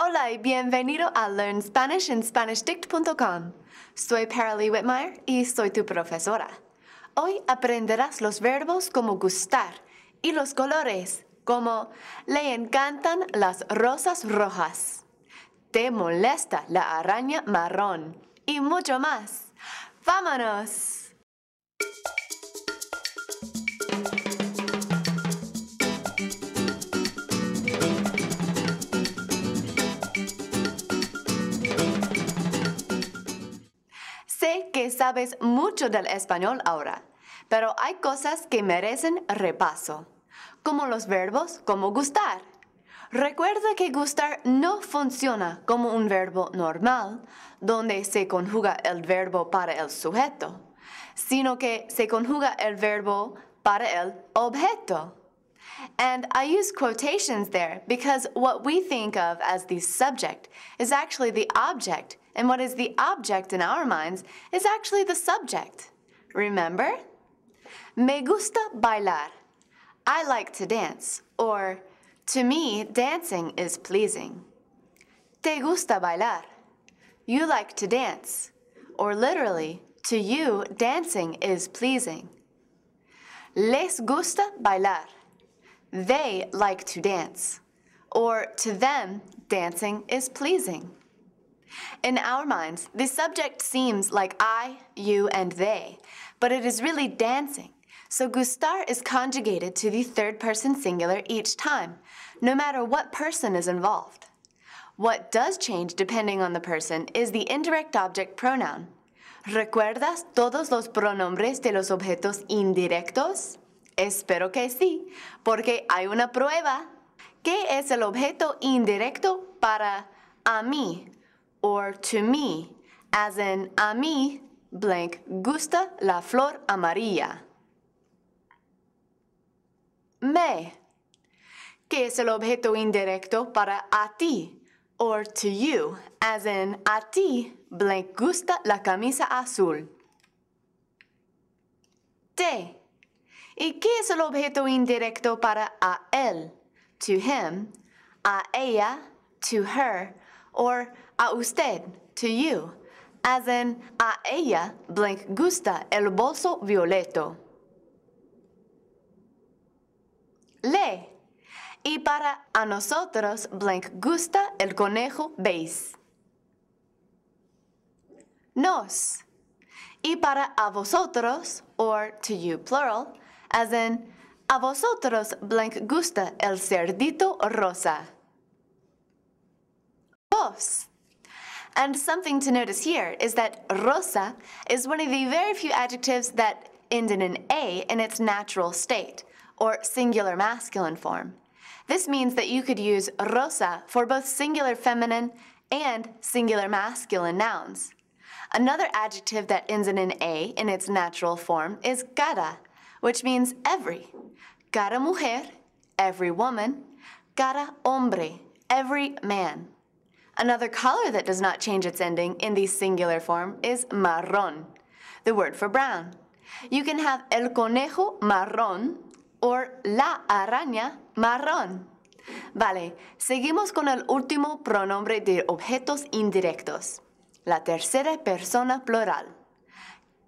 Hola y bienvenido a Learn Spanish en SpanishDict.com. Soy Paralee Whitmire y soy tu profesora. Hoy aprenderás los verbos como gustar y los colores como le encantan las rosas rojas, te molesta la araña marrón y mucho más. ¡Vámonos! sabes mucho del español ahora, pero hay cosas que merecen repaso, como los verbos como gustar. Recuerda que gustar no funciona como un verbo normal, donde se conjuga el verbo para el sujeto, sino que se conjuga el verbo para el objeto. And I use quotations there because what we think of as the subject is actually the object and what is the object in our minds is actually the subject. Remember? Me gusta bailar. I like to dance. Or, to me, dancing is pleasing. Te gusta bailar. You like to dance. Or literally, to you, dancing is pleasing. Les gusta bailar. They like to dance. Or, to them, dancing is pleasing. In our minds, the subject seems like I, you, and they, but it is really dancing. So gustar is conjugated to the third person singular each time, no matter what person is involved. What does change depending on the person is the indirect object pronoun. ¿Recuerdas todos los pronombres de los objetos indirectos? Espero que sí, porque hay una prueba. ¿Qué es el objeto indirecto para a mí, or to me, as in a mí blank gusta la flor amarilla. Me, que es el objeto indirecto para a ti, or to you, as in a ti blank gusta la camisa azul. Te, y que es el objeto indirecto para a él, to him, a ella, to her, or a usted, to you, as in a ella blank gusta el bolso violeto. Le. Y para a nosotros blank gusta el conejo beige. Nos. Y para a vosotros, or to you plural, as in a vosotros blank gusta el cerdito rosa. Vos. And something to notice here is that rosa is one of the very few adjectives that end in an A in its natural state, or singular masculine form. This means that you could use rosa for both singular feminine and singular masculine nouns. Another adjective that ends in an A in its natural form is cada, which means every. Cada mujer, every woman. Cada hombre, every man. Another color that does not change its ending in the singular form is marrón, the word for brown. You can have el conejo marrón or la araña marrón. Vale, seguimos con el último pronombre de objetos indirectos, la tercera persona plural.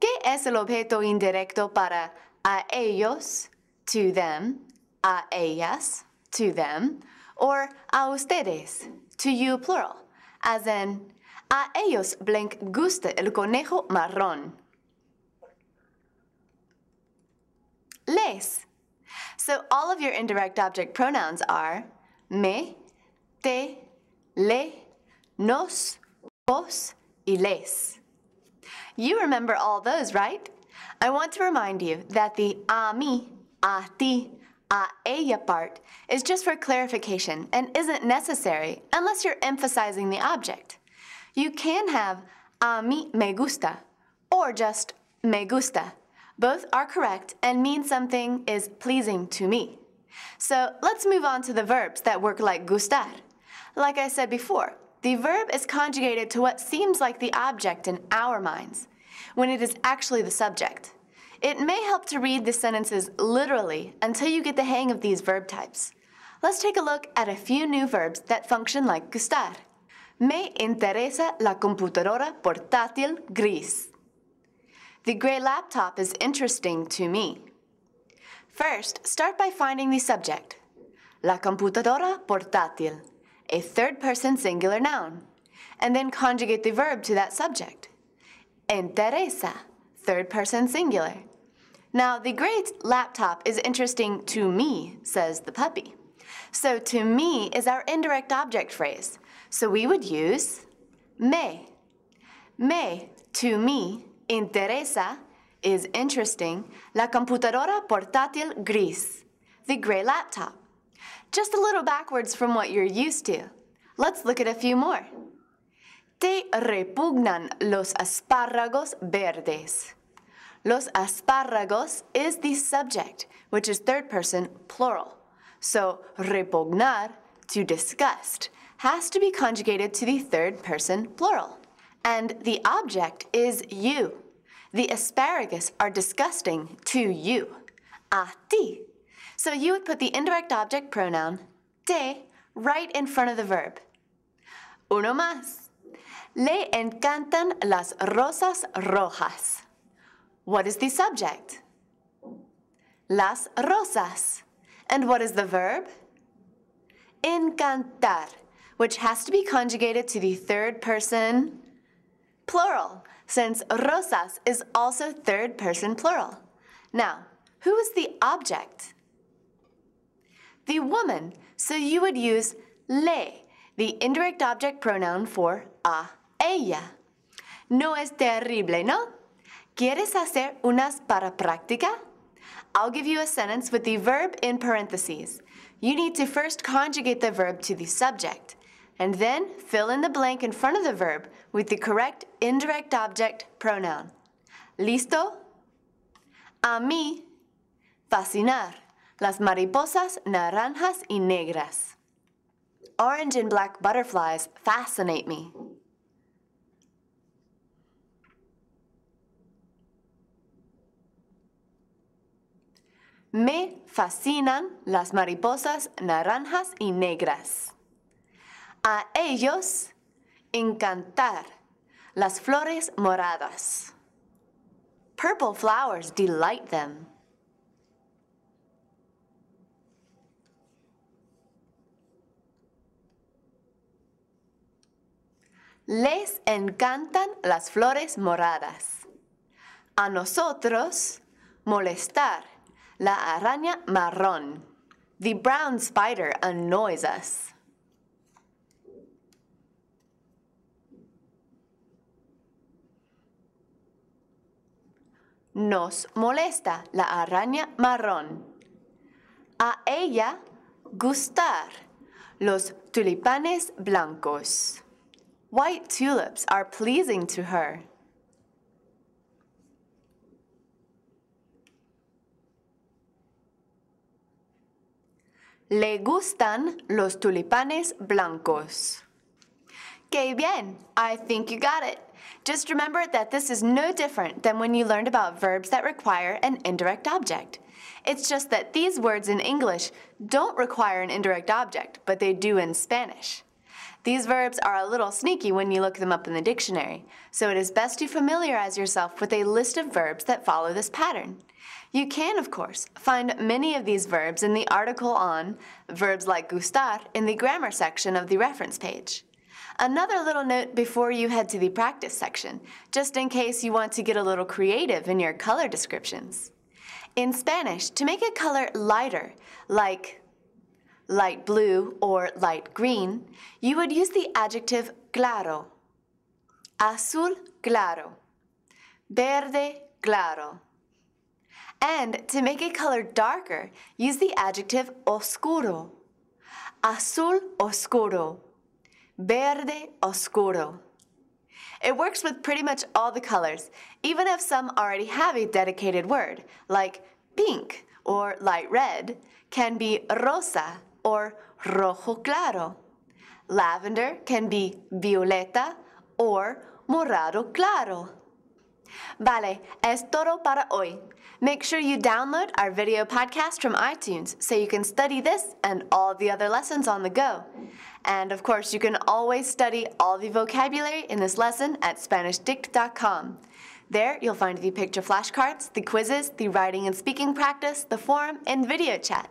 ¿Qué es el objeto indirecto para a ellos, to them, a ellas, to them, or a ustedes, to you plural, as in, a ellos blank gusta el conejo marrón. Les. So all of your indirect object pronouns are me, te, le, nos, vos, y les. You remember all those, right? I want to remind you that the a mi, a ti, uh, aella part is just for clarification and isn't necessary unless you're emphasizing the object. You can have a mí me gusta or just me gusta. Both are correct and mean something is pleasing to me. So let's move on to the verbs that work like gustar. Like I said before, the verb is conjugated to what seems like the object in our minds, when it is actually the subject. It may help to read the sentences literally until you get the hang of these verb types. Let's take a look at a few new verbs that function like gustar. Me interesa la computadora portátil gris. The gray laptop is interesting to me. First, start by finding the subject. La computadora portátil, a third-person singular noun, and then conjugate the verb to that subject. Interesa, third-person singular. Now, the great laptop is interesting to me, says the puppy. So to me is our indirect object phrase. So we would use me. Me, to me, interesa, is interesting, la computadora portátil gris, the gray laptop. Just a little backwards from what you're used to. Let's look at a few more. Te repugnan los espárragos verdes. Los asparragos is the subject, which is third person plural. So repugnar, to disgust, has to be conjugated to the third person plural. And the object is you. The asparagus are disgusting to you. A ti. So you would put the indirect object pronoun te right in front of the verb. Uno más. Le encantan las rosas rojas. What is the subject? Las rosas. And what is the verb? Encantar, which has to be conjugated to the third person plural, since rosas is also third person plural. Now, who is the object? The woman, so you would use le, the indirect object pronoun for a ella. No es terrible, no? ¿Quieres hacer unas para práctica? I'll give you a sentence with the verb in parentheses. You need to first conjugate the verb to the subject, and then fill in the blank in front of the verb with the correct indirect object pronoun. ¿Listo? A mí, fascinar, las mariposas naranjas y negras. Orange and black butterflies fascinate me. Me fascinan las mariposas naranjas y negras. A ellos encantar las flores moradas. Purple flowers delight them. Les encantan las flores moradas. A nosotros molestar La araña marrón. The brown spider annoys us. Nos molesta la araña marrón. A ella gustar los tulipanes blancos. White tulips are pleasing to her. Le gustan los tulipanes blancos. Que bien! I think you got it. Just remember that this is no different than when you learned about verbs that require an indirect object. It's just that these words in English don't require an indirect object, but they do in Spanish. These verbs are a little sneaky when you look them up in the dictionary, so it is best to familiarize yourself with a list of verbs that follow this pattern. You can, of course, find many of these verbs in the article on verbs like gustar in the grammar section of the reference page. Another little note before you head to the practice section, just in case you want to get a little creative in your color descriptions. In Spanish, to make a color lighter, like light blue or light green, you would use the adjective claro. Azul claro. Verde claro. And to make a color darker, use the adjective oscuro. Azul oscuro. Verde oscuro. It works with pretty much all the colors, even if some already have a dedicated word, like pink or light red, can be rosa or rojo claro. Lavender can be violeta or morado claro. Vale, es todo para hoy. Make sure you download our video podcast from iTunes so you can study this and all the other lessons on the go. And of course, you can always study all the vocabulary in this lesson at SpanishDict.com. There, you'll find the picture flashcards, the quizzes, the writing and speaking practice, the forum, and video chat.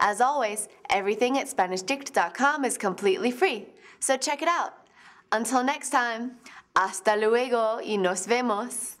As always, everything at SpanishDict.com is completely free, so check it out. Until next time, hasta luego y nos vemos.